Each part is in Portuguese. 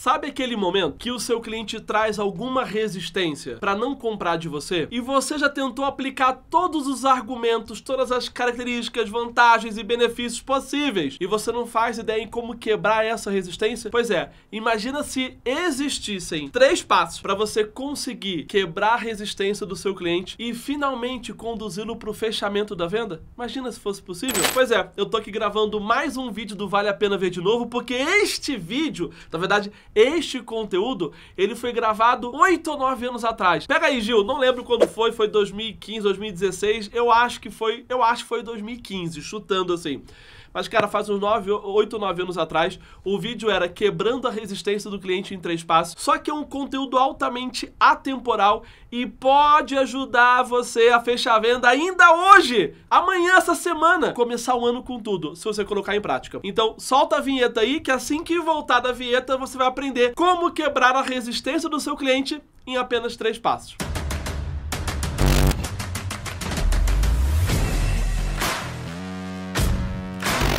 Sabe aquele momento que o seu cliente traz alguma resistência para não comprar de você e você já tentou aplicar todos os argumentos, todas as características, vantagens e benefícios possíveis e você não faz ideia em como quebrar essa resistência? Pois é, imagina se existissem três passos para você conseguir quebrar a resistência do seu cliente e finalmente conduzi-lo para o fechamento da venda? Imagina se fosse possível? Pois é, eu tô aqui gravando mais um vídeo do Vale a Pena Ver de Novo porque este vídeo, na verdade, este conteúdo, ele foi gravado 8 ou 9 anos atrás. Pega aí, Gil, não lembro quando foi, foi 2015, 2016, eu acho que foi, eu acho que foi 2015, chutando assim. Mas, cara, faz uns 9, 8, 9 anos atrás, o vídeo era quebrando a resistência do cliente em três passos. Só que é um conteúdo altamente atemporal e pode ajudar você a fechar a venda ainda hoje, amanhã, essa semana, começar o ano com tudo, se você colocar em prática. Então, solta a vinheta aí, que assim que voltar da vinheta, você vai aprender como quebrar a resistência do seu cliente em apenas três passos.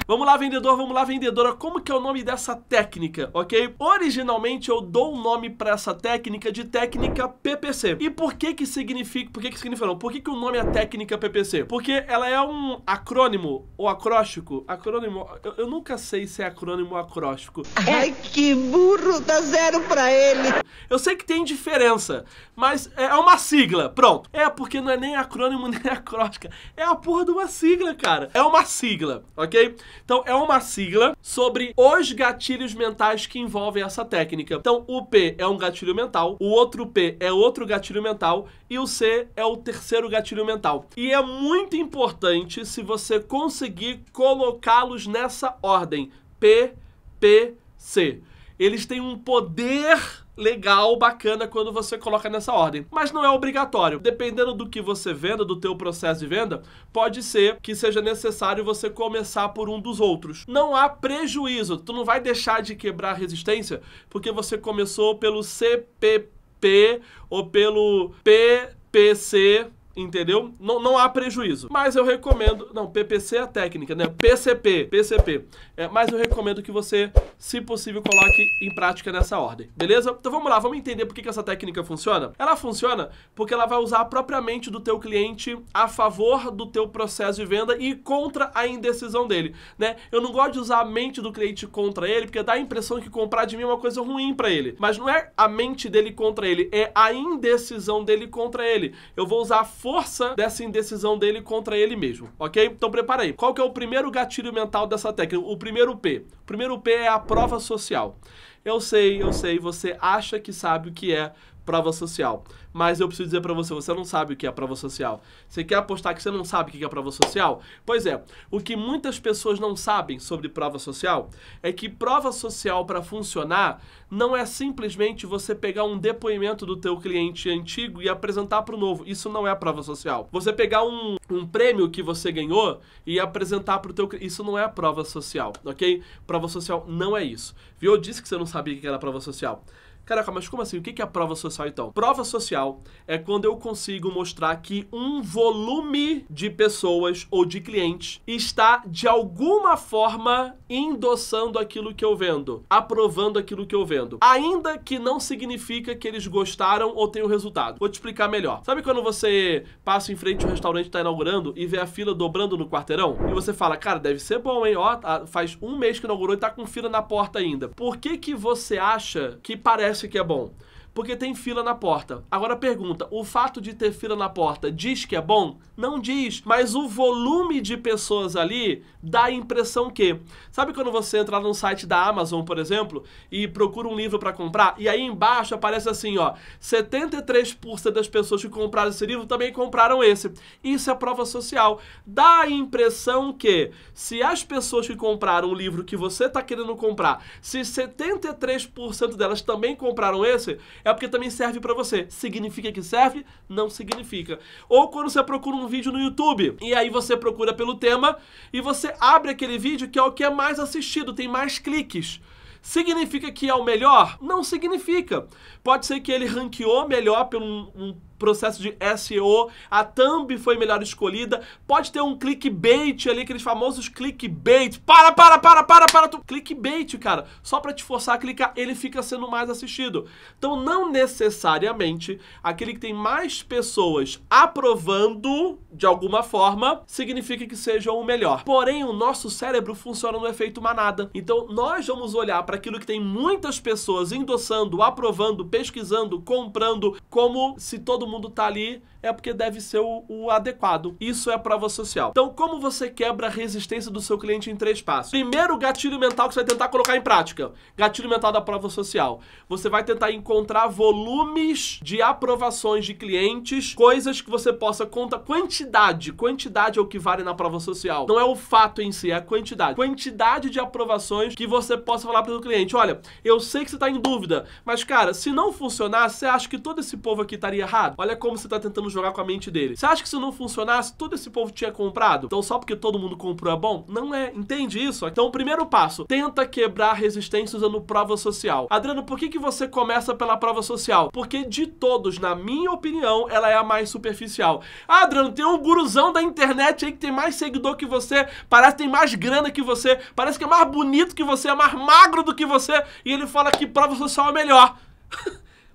Vamos lá, vendedor, vamos lá, vendedora. Como que é o nome dessa técnica, ok? Originalmente eu dou um nome para essa técnica de técnica PPC. E por que que significa, por que que significa não? Por que que o nome é técnica PPC? Porque ela é um acrônimo ou acróstico. Acrônimo, eu, eu nunca sei se é acrônimo ou acróstico. É Ai, que burro, dá zero pra ele. Eu sei que tem diferença, mas é uma sigla, pronto. É, porque não é nem acrônimo nem acróstica. É a porra de uma sigla, cara. É uma sigla, ok? Então é uma sigla sobre os gatilhos mentais que envolvem essa técnica. Então o P é um gatilho mental, o outro P é outro gatilho mental e o C é o terceiro gatilho mental. E é muito importante se você conseguir colocá-los nessa ordem: P, P, C eles têm um poder legal, bacana quando você coloca nessa ordem. Mas não é obrigatório. Dependendo do que você venda, do teu processo de venda, pode ser que seja necessário você começar por um dos outros. Não há prejuízo. Tu não vai deixar de quebrar resistência porque você começou pelo CPP ou pelo PPC entendeu? Não, não há prejuízo. Mas eu recomendo... Não, PPC é a técnica, né? PCP, PCP. É, mas eu recomendo que você, se possível, coloque em prática nessa ordem, beleza? Então vamos lá, vamos entender por que, que essa técnica funciona? Ela funciona porque ela vai usar a própria mente do teu cliente a favor do teu processo de venda e contra a indecisão dele, né? Eu não gosto de usar a mente do cliente contra ele, porque dá a impressão que comprar de mim é uma coisa ruim para ele. Mas não é a mente dele contra ele, é a indecisão dele contra ele. Eu vou usar a força dessa indecisão dele contra ele mesmo, ok? Então prepara aí. Qual que é o primeiro gatilho mental dessa técnica? O primeiro P. O primeiro P é a prova social. Eu sei, eu sei, você acha que sabe o que é prova social. Mas eu preciso dizer para você, você não sabe o que é prova social. Você quer apostar que você não sabe o que é prova social? Pois é, o que muitas pessoas não sabem sobre prova social é que prova social para funcionar não é simplesmente você pegar um depoimento do teu cliente antigo e apresentar para o novo. Isso não é prova social. Você pegar um, um prêmio que você ganhou e apresentar para o teu isso não é prova social, ok? Prova social não é isso. Viu? Eu disse que você não sabia o que era prova social. Caraca, mas como assim? O que é a prova social então? Prova social é quando eu consigo mostrar que um volume de pessoas ou de clientes está de alguma forma endossando aquilo que eu vendo, aprovando aquilo que eu vendo, ainda que não significa que eles gostaram ou tenham resultado. Vou te explicar melhor. Sabe quando você passa em frente ao um restaurante que tá inaugurando e vê a fila dobrando no quarteirão? E você fala, cara, deve ser bom, hein? Ó, tá, faz um mês que inaugurou e tá com fila na porta ainda. Por que que você acha que parece parece que é bom porque tem fila na porta. Agora pergunta: o fato de ter fila na porta diz que é bom? Não diz, mas o volume de pessoas ali dá a impressão que. Sabe quando você entra num site da Amazon, por exemplo, e procura um livro para comprar, e aí embaixo aparece assim, ó, 73% das pessoas que compraram esse livro também compraram esse. Isso é prova social. Dá a impressão que se as pessoas que compraram o livro que você está querendo comprar, se 73% delas também compraram esse, é porque também serve para você. Significa que serve? Não significa. Ou quando você procura um vídeo no YouTube e aí você procura pelo tema e você abre aquele vídeo que é o que é mais assistido, tem mais cliques. Significa que é o melhor? Não significa. Pode ser que ele ranqueou melhor por um, um processo de SEO, a thumb foi melhor escolhida, pode ter um clickbait ali, aqueles famosos clickbait. Para, para, para, para, para, tu... clickbait, cara. Só para te forçar a clicar, ele fica sendo mais assistido. Então, não necessariamente aquele que tem mais pessoas aprovando de alguma forma significa que seja o melhor. Porém, o nosso cérebro funciona no efeito manada. Então, nós vamos olhar para aquilo que tem muitas pessoas endossando, aprovando, pesquisando, comprando, como se todo mundo tá ali é porque deve ser o, o adequado. Isso é prova social. Então, como você quebra a resistência do seu cliente em três passos? Primeiro gatilho mental que você vai tentar colocar em prática. Gatilho mental da prova social. Você vai tentar encontrar volumes de aprovações de clientes, coisas que você possa contar quantidade. Quantidade é o que vale na prova social. Não é o fato em si, é a quantidade. Quantidade de aprovações que você possa falar para o cliente, olha, eu sei que você está em dúvida, mas cara, se não funcionar, você acha que todo esse povo aqui estaria errado? Olha como você tá tentando jogar com a mente dele. Você acha que se não funcionasse, todo esse povo tinha comprado? Então só porque todo mundo comprou é bom? Não é. Entende isso? Então o primeiro passo, tenta quebrar resistência usando prova social. Adriano, por que, que você começa pela prova social? Porque de todos, na minha opinião, ela é a mais superficial. Ah, Adriano, tem um guruzão da internet aí que tem mais seguidor que você, parece que tem mais grana que você, parece que é mais bonito que você, é mais magro do que você, e ele fala que prova social é melhor.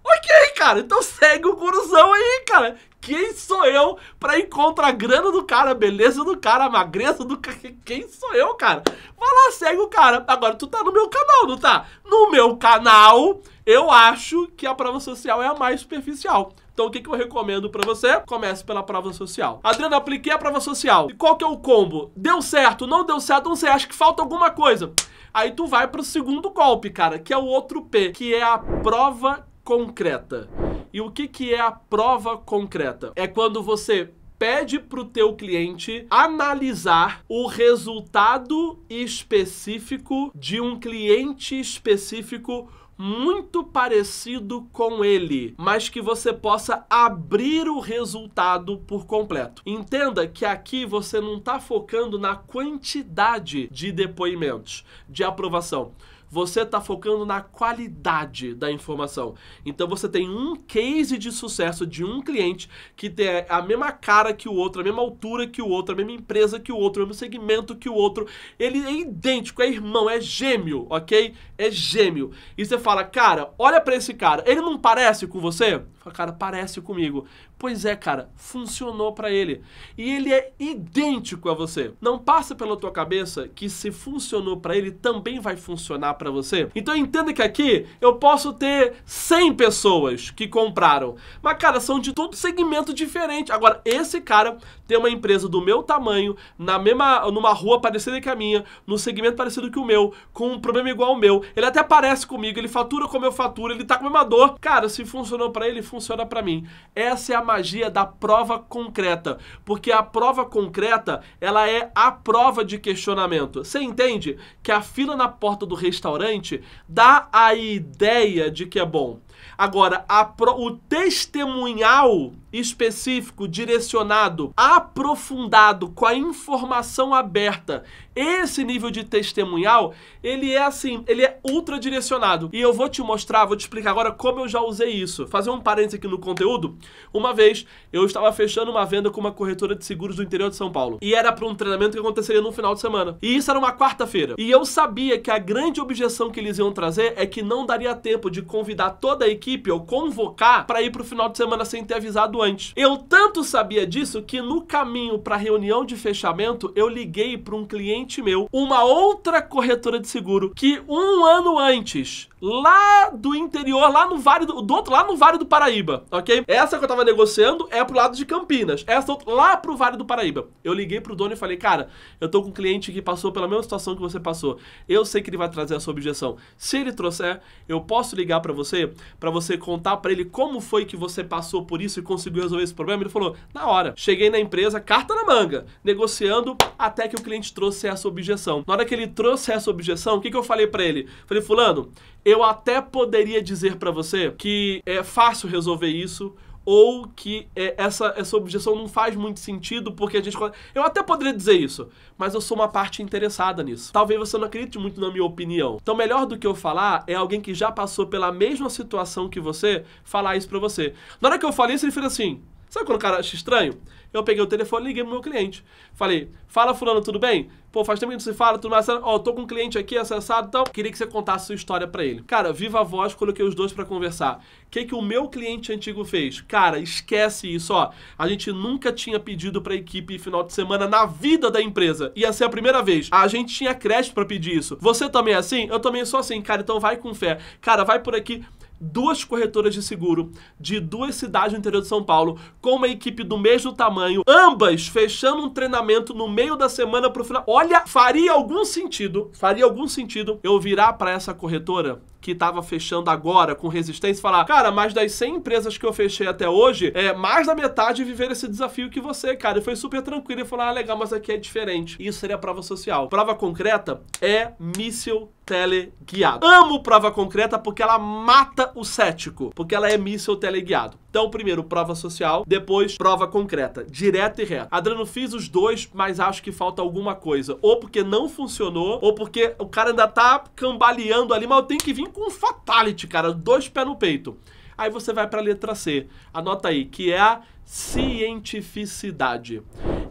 Ok, cara, então segue o guruzão aí, cara. Quem sou eu pra encontrar a grana do cara, a beleza do cara, a magreza do cara? Quem sou eu, cara? Vai lá, segue o cara. Agora, tu tá no meu canal, não tá? No meu canal, eu acho que a prova social é a mais superficial. Então o que, que eu recomendo pra você? Comece pela prova social. Adriano, apliquei a prova social. E qual que é o combo? Deu certo, não deu certo, não sei, acho que falta alguma coisa. Aí tu vai pro segundo golpe, cara, que é o outro P, que é a prova concreta. E o que, que é a prova concreta? É quando você pede para o teu cliente analisar o resultado específico de um cliente específico muito parecido com ele, mas que você possa abrir o resultado por completo. Entenda que aqui você não está focando na quantidade de depoimentos de aprovação você está focando na qualidade da informação. Então você tem um case de sucesso de um cliente que tem a mesma cara que o outro, a mesma altura que o outro, a mesma empresa que o outro, o mesmo segmento que o outro. Ele é idêntico, é irmão, é gêmeo, ok? É gêmeo. E você fala, cara, olha para esse cara, ele não parece com você? cara, parece comigo. Pois é, cara, funcionou para ele. E ele é idêntico a você. Não passa pela tua cabeça que se funcionou para ele, também vai funcionar para você? Então entenda que aqui eu posso ter 100 pessoas que compraram. Mas, cara, são de todo segmento diferente. Agora, esse cara tem uma empresa do meu tamanho, na mesma, numa rua parecida que a minha, no segmento parecido que o meu, com um problema igual ao meu. Ele até parece comigo, ele fatura como eu faturo, ele tá com a mesma dor. Cara, se funcionou para ele, funcionou funciona para mim. Essa é a magia da prova concreta, porque a prova concreta, ela é a prova de questionamento. Você entende que a fila na porta do restaurante dá a ideia de que é bom. Agora, pro, o testemunhal específico, direcionado, aprofundado, com a informação aberta, esse nível de testemunhal, ele é assim, ele é ultra direcionado. E eu vou te mostrar, vou te explicar agora como eu já usei isso. Fazer um parênteses aqui no conteúdo. Uma vez, eu estava fechando uma venda com uma corretora de seguros do interior de São Paulo. E era para um treinamento que aconteceria no final de semana. E isso era uma quarta-feira. E eu sabia que a grande objeção que eles iam trazer é que não daria tempo de convidar toda equipe ou convocar para ir pro final de semana sem ter avisado antes. Eu tanto sabia disso que no caminho para reunião de fechamento eu liguei para um cliente meu, uma outra corretora de seguro que um ano antes lá do interior, lá no Vale do, do outro, lá no Vale do Paraíba, ok? Essa que eu tava negociando é pro lado de Campinas, essa outra, lá pro Vale do Paraíba. Eu liguei pro dono e falei, cara, eu tô com um cliente que passou pela mesma situação que você passou. Eu sei que ele vai trazer a sua objeção. Se ele trouxer, eu posso ligar para você para você contar para ele como foi que você passou por isso e conseguiu resolver esse problema? Ele falou: na hora. Cheguei na empresa, carta na manga, negociando até que o cliente trouxe essa objeção. Na hora que ele trouxe essa objeção, o que, que eu falei para ele? Falei, Fulano, eu até poderia dizer para você que é fácil resolver isso ou que é, essa, essa objeção não faz muito sentido porque a gente. Eu até poderia dizer isso, mas eu sou uma parte interessada nisso. Talvez você não acredite muito na minha opinião. Então, melhor do que eu falar é alguém que já passou pela mesma situação que você falar isso pra você. Na hora que eu falei isso, ele fez assim: Sabe quando o cara acha estranho? Eu peguei o telefone, liguei pro meu cliente. Falei, fala fulano, tudo bem? Pô, faz tempo que não se fala, tudo mais. Ó, oh, tô com um cliente aqui, acessado e então, tal. Queria que você contasse sua história para ele. Cara, viva a voz, coloquei os dois para conversar. O que, que o meu cliente antigo fez? Cara, esquece isso, ó. A gente nunca tinha pedido pra equipe final de semana na vida da empresa. Ia ser a primeira vez. A gente tinha crédito para pedir isso. Você também é assim? Eu também sou assim, cara. Então vai com fé. Cara, vai por aqui duas corretoras de seguro de duas cidades do interior de São Paulo, com uma equipe do mesmo tamanho, ambas fechando um treinamento no meio da semana para o final. Olha, faria algum sentido, faria algum sentido eu virar para essa corretora que estava fechando agora com resistência e falar, cara, mais das 100 empresas que eu fechei até hoje, é mais da metade viver esse desafio que você, cara. E foi super tranquilo e falar, ah, legal, mas aqui é diferente. isso seria prova social. Prova concreta é míssil teleguiado. Amo prova concreta porque ela mata o cético, porque ela é míssil teleguiado. Então, primeiro, prova social, depois, prova concreta, direto e reto. Adriano, fiz os dois, mas acho que falta alguma coisa. Ou porque não funcionou, ou porque o cara ainda tá cambaleando ali, mas eu tenho que vir com um fatality, cara, dois pés no peito. Aí você vai para letra C. Anota aí, que é a cientificidade.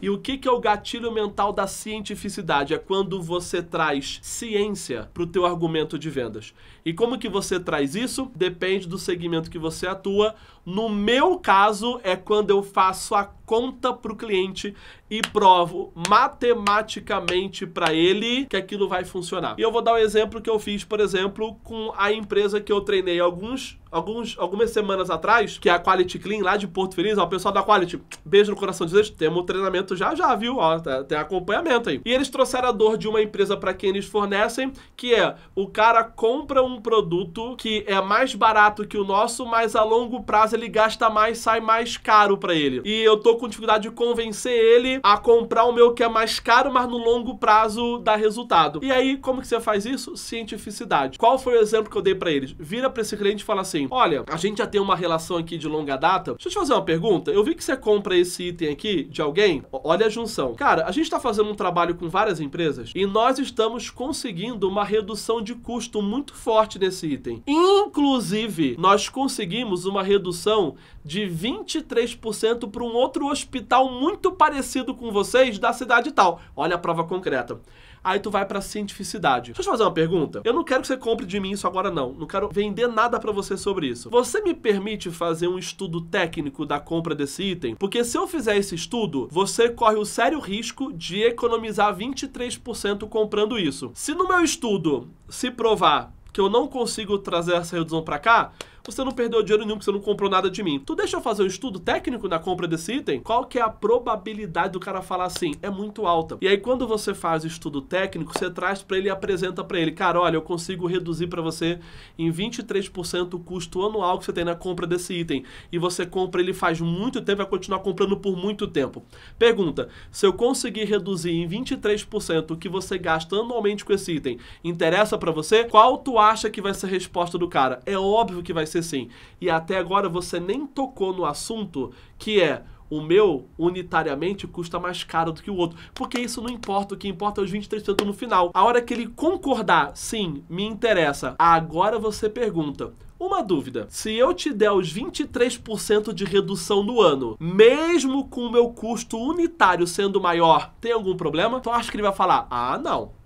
E o que, que é o gatilho mental da cientificidade? É quando você traz ciência para o teu argumento de vendas. E como que você traz isso? Depende do segmento que você atua. No meu caso, é quando eu faço a conta para o cliente e provo matematicamente para ele que aquilo vai funcionar. E eu vou dar o um exemplo que eu fiz, por exemplo, com a empresa que eu treinei alguns alguns, algumas semanas atrás, que é a Quality Clean lá de Porto Feliz, ó, o pessoal da Quality, beijo no coração de Deus, temos um treinamento já já, viu? Ó, tá, tem acompanhamento aí. E eles trouxeram a dor de uma empresa para quem eles fornecem, que é o cara compra um produto que é mais barato que o nosso, mas a longo prazo ele gasta mais, sai mais caro para ele. E eu tô com dificuldade de convencer ele a comprar o meu que é mais caro, mas no longo prazo dá resultado. E aí, como que você faz isso? Cientificidade. Qual foi o exemplo que eu dei para eles? Vira para esse cliente e fala assim: "Olha, a gente já tem uma relação aqui de longa data. Deixa eu te fazer uma pergunta. Eu vi que você compra esse item aqui de alguém. Olha a junção. Cara, a gente tá fazendo um trabalho com várias empresas e nós estamos conseguindo uma redução de custo muito forte nesse item. Inclusive, nós conseguimos uma redução de 23% para um outro hospital muito parecido com vocês da cidade tal. Olha a prova concreta. Aí tu vai pra cientificidade. Deixa eu te fazer uma pergunta. Eu não quero que você compre de mim isso agora, não. Não quero vender nada para você sobre isso. Você me permite fazer um estudo técnico da compra desse item? Porque se eu fizer esse estudo, você corre o sério risco de economizar 23% comprando isso. Se no meu estudo se provar que eu não consigo trazer essa redução para cá, você não perdeu dinheiro nenhum porque você não comprou nada de mim. Tu deixa eu fazer um estudo técnico na compra desse item? Qual que é a probabilidade do cara falar assim? É muito alta. E aí quando você faz o estudo técnico, você traz para ele e apresenta para ele, cara, olha, eu consigo reduzir para você em 23% o custo anual que você tem na compra desse item. E você compra ele faz muito tempo, vai continuar comprando por muito tempo. Pergunta: se eu conseguir reduzir em 23% o que você gasta anualmente com esse item, interessa para você? Qual tu acha que vai ser a resposta do cara? É óbvio que vai ser ser assim. E até agora você nem tocou no assunto que é o meu, unitariamente, custa mais caro do que o outro. Porque isso não importa, o que importa é os 23% no final. A hora que ele concordar, sim, me interessa. Agora você pergunta, uma dúvida. Se eu te der os 23% de redução no ano, mesmo com o meu custo unitário sendo maior, tem algum problema? Então acho que ele vai falar, ah, não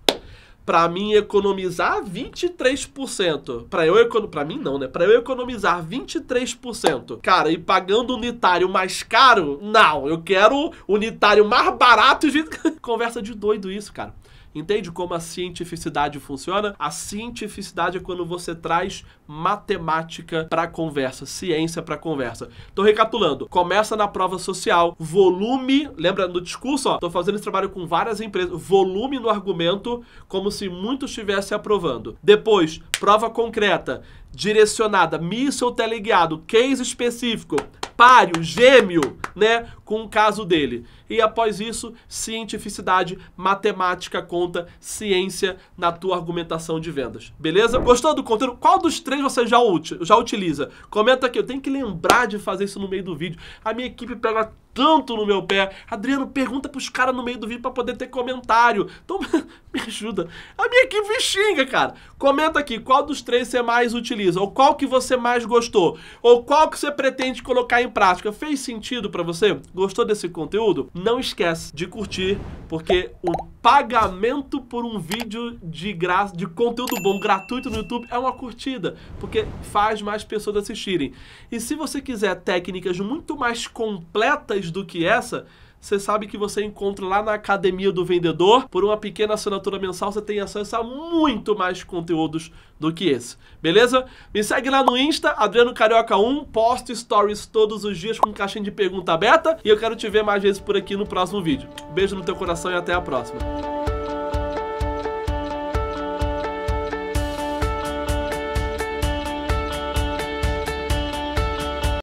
para mim economizar 23%. Para eu economizar, para mim não, né? Para eu economizar 23%. Cara, e pagando unitário mais caro? Não, eu quero unitário mais barato. De... Conversa de doido isso, cara. Entende como a cientificidade funciona? A cientificidade é quando você traz matemática para conversa, ciência para conversa. Então, recapitulando, começa na prova social, volume, lembra no discurso, ó, tô fazendo esse trabalho com várias empresas, volume no argumento, como se muito estivesse aprovando. Depois, prova concreta, direcionada, míssil teleguiado, case específico, páreo, gêmeo, né, com o caso dele e após isso, cientificidade, matemática conta, ciência na tua argumentação de vendas. Beleza? Gostou do conteúdo? Qual dos três você já, util, já utiliza? Comenta aqui, eu tenho que lembrar de fazer isso no meio do vídeo. A minha equipe pega tanto no meu pé. Adriano, pergunta pros caras no meio do vídeo para poder ter comentário. Então, me ajuda. A minha equipe xinga, cara. Comenta aqui qual dos três você mais utiliza, ou qual que você mais gostou, ou qual que você pretende colocar em prática. Fez sentido para você? Gostou desse conteúdo? não esquece de curtir, porque o pagamento por um vídeo de graça, de conteúdo bom gratuito no YouTube é uma curtida, porque faz mais pessoas assistirem. E se você quiser técnicas muito mais completas do que essa, você sabe que você encontra lá na Academia do Vendedor. Por uma pequena assinatura mensal, você tem acesso a muito mais conteúdos do que esse. Beleza? Me segue lá no Insta, Adriano Carioca 1, posto stories todos os dias com caixinha de pergunta aberta e eu quero te ver mais vezes por aqui no próximo vídeo. Beijo no teu coração e até a próxima.